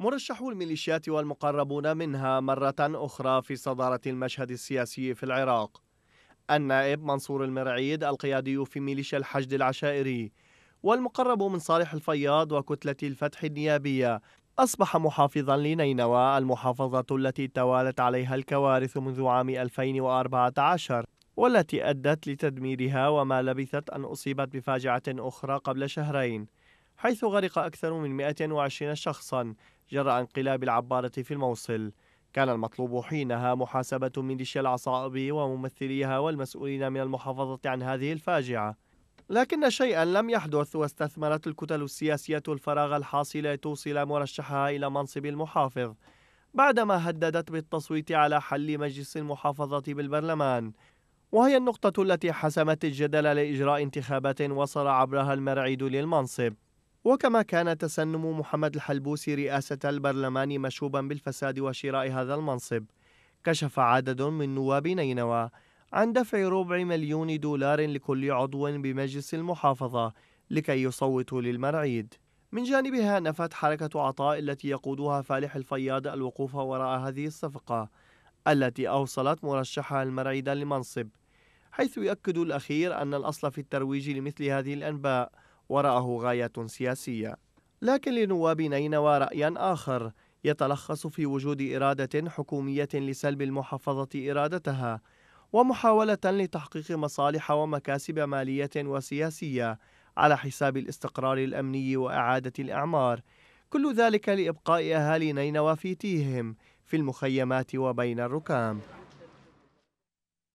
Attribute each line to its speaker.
Speaker 1: مرشحو الميليشيات والمقربون منها مرة أخرى في صدارة المشهد السياسي في العراق النائب منصور المرعيد القيادي في ميليشيا الحشد العشائري والمقرب من صالح الفياض وكتلة الفتح النيابية أصبح محافظا لنينوى المحافظة التي توالت عليها الكوارث منذ عام 2014 والتي أدت لتدميرها وما لبثت أن أصيبت بفاجعة أخرى قبل شهرين حيث غرق أكثر من 120 شخصا جراء انقلاب العبارة في الموصل كان المطلوب حينها محاسبة ميليشيا العصائب وممثليها والمسؤولين من المحافظة عن هذه الفاجعة لكن شيئا لم يحدث واستثمرت الكتل السياسية الفراغ الحاصل لتوصل مرشحها إلى منصب المحافظ بعدما هددت بالتصويت على حل مجلس المحافظة بالبرلمان وهي النقطة التي حسمت الجدل لإجراء انتخابات وصل عبرها المرعيد للمنصب وكما كان تسنم محمد الحلبوسي رئاسة البرلمان مشوبا بالفساد وشراء هذا المنصب كشف عدد من نواب نينوى عن دفع ربع مليون دولار لكل عضو بمجلس المحافظة لكي يصوتوا للمرعيد من جانبها نفت حركة عطاء التي يقودها فالح الفياض الوقوف وراء هذه الصفقة التي أوصلت مرشحها المرعيد لمنصب حيث يؤكد الأخير أن الأصل في الترويج لمثل هذه الأنباء وراءه غاية سياسية لكن لنواب نينوى رأيا آخر يتلخص في وجود إرادة حكومية لسلب المحافظة إرادتها ومحاولة لتحقيق مصالح ومكاسب مالية وسياسية على حساب الاستقرار الأمني وإعادة الإعمار كل ذلك لإبقاء أهالي نينوى في تيههم في المخيمات وبين الركام